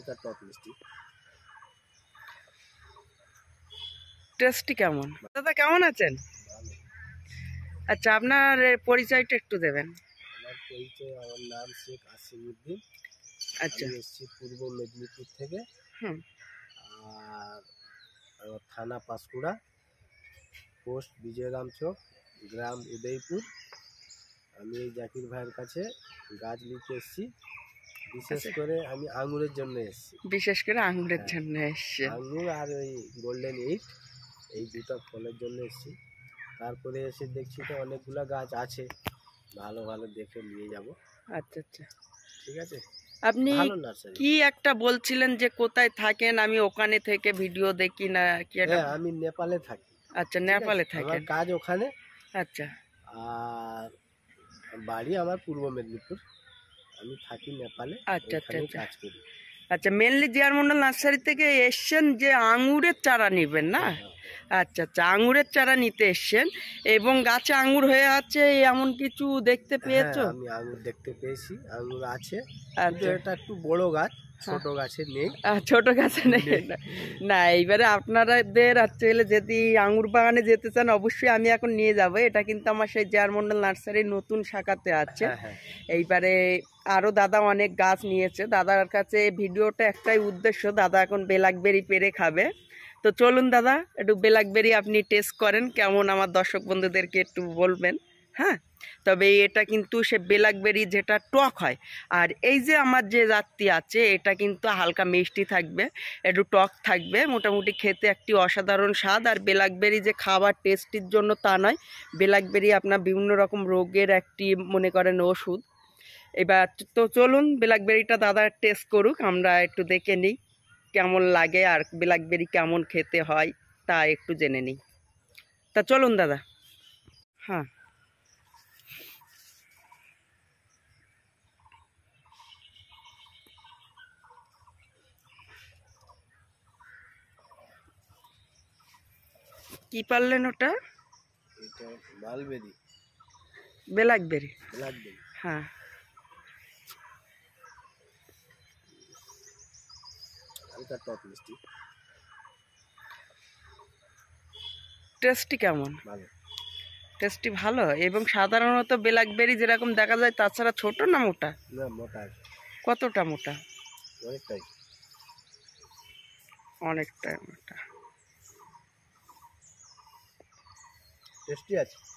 Is top মিষ্টি tasty কেমন দাদা কেমন আছেন আচ্ছা আপনার পরিচয়টা একটু দেবেন আমার পরিচয় আমার নাম শেখ আসিমউদ্দিন আচ্ছা এসেছি পূর্ব মেদিনীপুর থেকে হুম আর থানা পাঁশকুড়া পোস্ট বিজয়রাম চক গ্রাম উদয়পুর আমি এই জাকির ভাইয়ের কাছে গাছ নিতে এসেছি বিশেষ আচ্ছা। করে আমি আঙুরের জন্য এসেছি বিশেষ করে আঙুরের হ্যাঁ, জন্য এসেছি আঙুর আর ওই গোল্ডেন ইট এই দুটো ফলের জন্য এসেছি তারপরে এসে দেখছি তো অনেকগুলো গাছ আছে ভালো ভালো দেখে নিয়ে যাব আচ্ছা আচ্ছা ঠিক আছে আপনি কি একটা বলছিলেন যে কোথায় থাকেন আমি ওখানে থেকে ভিডিও দেখি না কি হ্যাঁ, আমি নেপালে থাকি আচ্ছা নেপালে থাকি কাজ ওখানে আচ্ছা আর বাড়ি আমার পূর্ব মেদিনীপুর আমি থাকি নেপালে আচ্ছা আচ্ছা আচ্ছা মেনলি জিয়ার মন্ডল নার্সারি থেকে এসছেন যে আঙুরের চারা নেবেন না হ্যাঁ, হ্যাঁ। আচ্ছা আচ্ছা আঙুরের চারা নিতে এসছেন এবং গাছে আঙুর হয়ে আছে এমন কিছু দেখতে হ্যাঁ, পেয়েছো আমি আঙুর দেখতে পেয়েছি আঙুর আছে আচ্ছা। এটা একটু বড় গাছ ছোট হ্যাঁ। গাছে নেই ছোট গাছে নেই না এইবারে আপনাদের হচ্ছে যদি আঙুর বাগানে যেতে চান অবশ্যই আমি এখন নিয়ে যাব এটা কিন্তু আমার সেই জেয়ার মন্ডল নার্সারির নতুন শাখাতে আছে হ্যাঁ, এইবারে আরও দাদা অনেক গাছ নিয়েছে দাদার কাছে ভিডিওটা একটাই উদ্দেশ্য দাদা এখন বেলাকবেরি পেরে খাবে তো চলুন দাদা একটু ব্ল্যাকবেরি আপনি টেস্ট করেন কেমন আমার দর্শক বন্ধুদেরকে একটু বলবেন হ্যাঁ তবে এটা কিন্তু সে ব্ল্যাকবেরি যেটা টক হয় আর এই যে আমার যে রাত্রি আছে এটা কিন্তু হালকা মিষ্টি থাকবে একটু টক থাকবে মোটামুটি খেতে একটি অসাধারণ স্বাদ আর ব্ল্যাকবেরি যে খাবার টেস্টির জন্য তা নয় ব্ল্যাকবেরি আপনার বিভিন্ন রকম রোগের একটি মনে করেন ওষুধ এবার তো চলুন ব্ল্যাকবেরিটা দাদা টেস্ট করুক আমরা একটু দেখে নিই কেমন লাগে আর ব্ল্যাকবেরি কেমন খেতে হয় তা একটু জেনে নিই তা চলুন দাদা হ্যাঁ কি পারলেন ওটা ব্ল্যাকবেরি ব্ল্যাকবেরি হ্যাঁ একটা টক মিষ্টি টেস্টি কেমন ভালো টেস্টি ভালো এবং সাধারণত ব্ল্যাকবেরি যেরকম দেখা যায় তাছাড়া ছোট না মোটা না মোটা কতটা মোটা অনেকটাই অনেকটাই মোটা টেস্টি আছে